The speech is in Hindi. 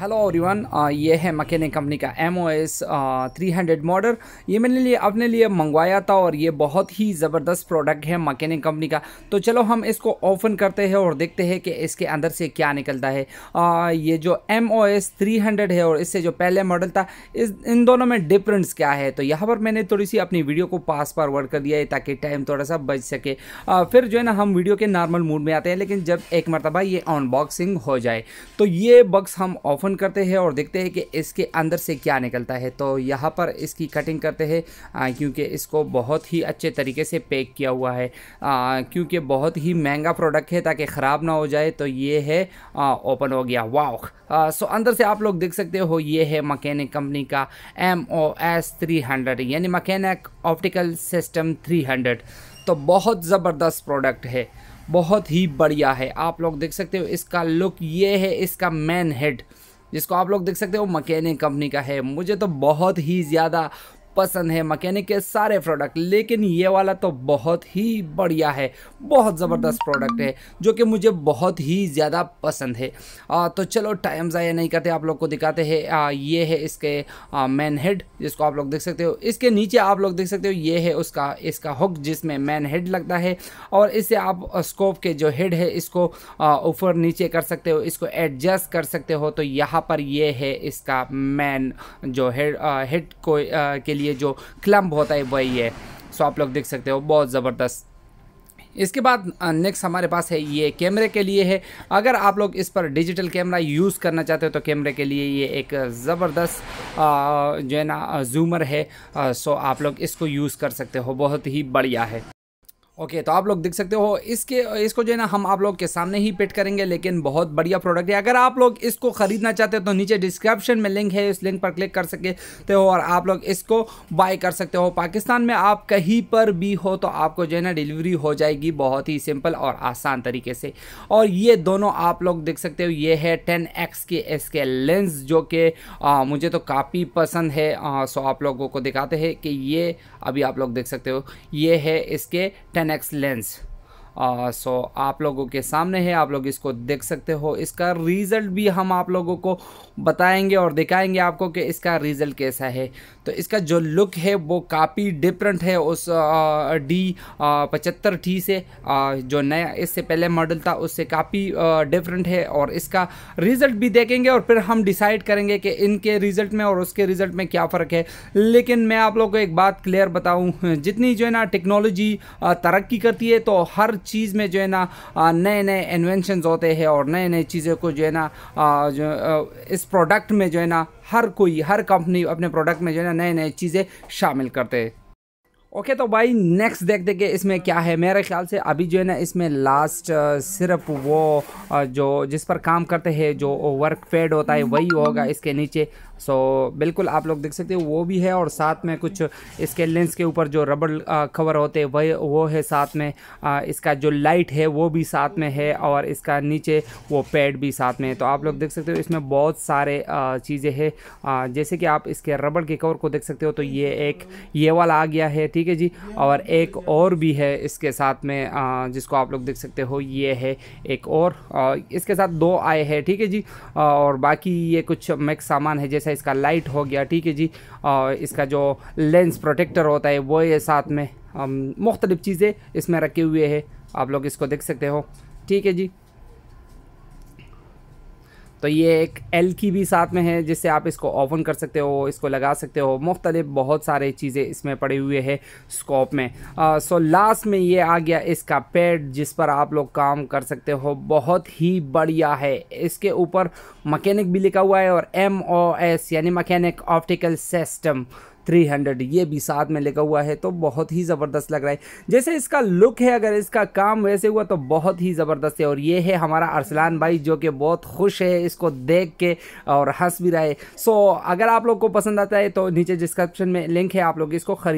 हेलो एवरीवन ये है मकैनिक कंपनी का M O S three hundred model ये मैंने लिए अपने लिए मंगवाया था और ये बहुत ही ज़बरदस्त प्रोडक्ट है मकैनिक कंपनी का तो चलो हम इसको ओपन करते हैं और देखते हैं कि इसके अंदर से क्या निकलता है आ, ये जो M O S three hundred है और इससे जो पहले मॉडल था इस इन दोनों में डिफरेंस क्या है तो यहाँ पर मैंने थोड़ी सी अपनी वीडियो को पास फॉरवर्ड कर दिया है ताकि टाइम थोड़ा सा बच सके आ, फिर जो है ना हम वीडियो के नॉर्मल मूड में आते हैं लेकिन जब एक मरतबा ये अनबॉक्सिंग हो जाए तो ये बक्स हम ऑफन ओपन करते हैं और देखते हैं कि इसके अंदर से क्या निकलता है तो यहाँ पर इसकी कटिंग करते हैं क्योंकि इसको बहुत ही अच्छे तरीके से पैक किया हुआ है क्योंकि बहुत ही महंगा प्रोडक्ट है ताकि ख़राब ना हो जाए तो ये है ओपन हो गया वाह सो अंदर से आप लोग देख सकते हो ये है मकैनिक कंपनी का M O S three hundred यानी mechanic optical system three hundred तो बहुत ज़बरदस्त प्रोडक्ट है बहुत ही बढ़िया है आप लोग देख सकते हो इसका लुक ये है इसका मैन हेड जिसको आप लोग देख सकते हो मकैनिक कंपनी का है मुझे तो बहुत ही ज़्यादा पसंद है मकैनिक के सारे प्रोडक्ट लेकिन ये वाला तो बहुत ही बढ़िया है बहुत ज़बरदस्त प्रोडक्ट है जो कि मुझे बहुत ही ज़्यादा पसंद है आ, तो चलो टाइम ज़ाया नहीं करते आप लोग को दिखाते हैं ये है इसके मैन हेड जिसको आप लोग देख सकते हो इसके नीचे आप लोग देख सकते हो ये है उसका इसका हुक जिसमें मैन हेड लगता है और इससे आप स्कोप के जो हेड है इसको ऊपर नीचे कर सकते हो इसको एडजस्ट कर सकते हो तो यहाँ पर ये है इसका मैन जो हेड हेड को आ, के लिए ये जो क्लम्प होता है वही है सो आप लोग देख सकते हो बहुत ज़बरदस्त इसके बाद नेक्स्ट हमारे पास है ये कैमरे के लिए है अगर आप लोग इस पर डिजिटल कैमरा यूज़ करना चाहते हो तो कैमरे के लिए ये एक ज़बरदस्त जो है ना जूमर है सो आप लोग इसको यूज़ कर सकते हो बहुत ही बढ़िया है ओके okay, तो आप लोग देख सकते हो इसके इसको जो है ना हम आप लोग के सामने ही पेट करेंगे लेकिन बहुत बढ़िया प्रोडक्ट है अगर आप लोग इसको खरीदना चाहते हो तो नीचे डिस्क्रिप्शन में लिंक है इस लिंक पर क्लिक कर सकते हो और आप लोग इसको बाय कर सकते हो पाकिस्तान में आप कहीं पर भी हो तो आपको जो है ना डिलीवरी हो जाएगी बहुत ही सिंपल और आसान तरीके से और ये दोनों आप लोग देख सकते हो ये है टेन एक्स के इसके लेंस जो कि मुझे तो काफ़ी पसंद है आ, सो आप लोगों को दिखाते हैं कि ये अभी आप लोग देख सकते हो ये है इसके टेन next lens आ, सो आप लोगों के सामने है आप लोग इसको देख सकते हो इसका रिज़ल्ट भी हम आप लोगों को बताएंगे और दिखाएंगे आपको कि इसका रिज़ल्ट कैसा है तो इसका जो लुक है वो काफ़ी डिफरेंट है उस डी पचहत्तर टी से आ, जो नया इससे पहले मॉडल था उससे काफ़ी डिफरेंट है और इसका रिज़ल्ट भी देखेंगे और फिर हम डिसाइड करेंगे कि इनके रिज़ल्ट में और उसके रिज़ल्ट में क्या फ़र्क है लेकिन मैं आप लोग को एक बात क्लियर बताऊँ जितनी जो है ना टेक्नोलॉजी तरक्की करती है तो हर चीज़ में जो है ना नए नए इन्वेंशन होते हैं और नए नए चीज़ों को जो है ना जो इस प्रोडक्ट में जो है ना हर कोई हर कंपनी अपने प्रोडक्ट में जो है ना नए नए चीज़ें शामिल करते हैं ओके okay, तो भाई नेक्स्ट देख देखे इसमें क्या है मेरे ख्याल से अभी जो है ना इसमें लास्ट सिर्फ वो जो जिस पर काम करते हैं जो वर्क पेड होता है हम्म। वही होगा इसके नीचे सो so, बिल्कुल आप लोग देख सकते हो वो भी है और साथ में कुछ इसके लेंस के ऊपर जो रबड़ कवर होते हैं वही वो है साथ में आ, इसका जो लाइट है वो भी साथ में है और इसका नीचे वो पैड भी साथ में है तो आप लोग देख सकते हो इसमें बहुत सारे चीज़ें हैं जैसे कि आप इसके रबड़ के कवर को देख सकते हो तो ये एक ये वाला आ गया है ठीक है जी और एक और भी है इसके साथ में आ, जिसको आप लोग देख सकते हो ये है एक और आ, इसके साथ दो आए हैं ठीक है जी और बाकी ये कुछ मैक्स सामान है जैसे है इसका लाइट हो गया ठीक है जी और इसका जो लेंस प्रोटेक्टर होता है वो ये साथ में मुख्तलिफ़ चीज़ें इसमें रखे हुए है आप लोग इसको देख सकते हो ठीक है जी तो ये एक एल की भी साथ में है जिससे आप इसको ओवन कर सकते हो इसको लगा सकते हो मुख्तलिफ बहुत सारे चीज़ें इसमें पड़े हुए हैं स्कोप में आ, सो लास्ट में ये आ गया इसका पैड जिस पर आप लोग काम कर सकते हो बहुत ही बढ़िया है इसके ऊपर मकैनिक भी लिखा हुआ है और एम ओ एस यानी mechanic optical system three hundred ये भी साथ में लिखा हुआ है तो बहुत ही ज़बरदस्त लग रहा है जैसे इसका लुक है अगर इसका काम वैसे हुआ तो बहुत ही ज़बरदस्त है और ये है हमारा अरसलान भाई जो कि बहुत खुश है इसको देख के और हंस भी रहा है सो अगर आप लोग को पसंद आता है तो नीचे डिस्क्रिप्शन में लिंक है आप लोग इसको खरीद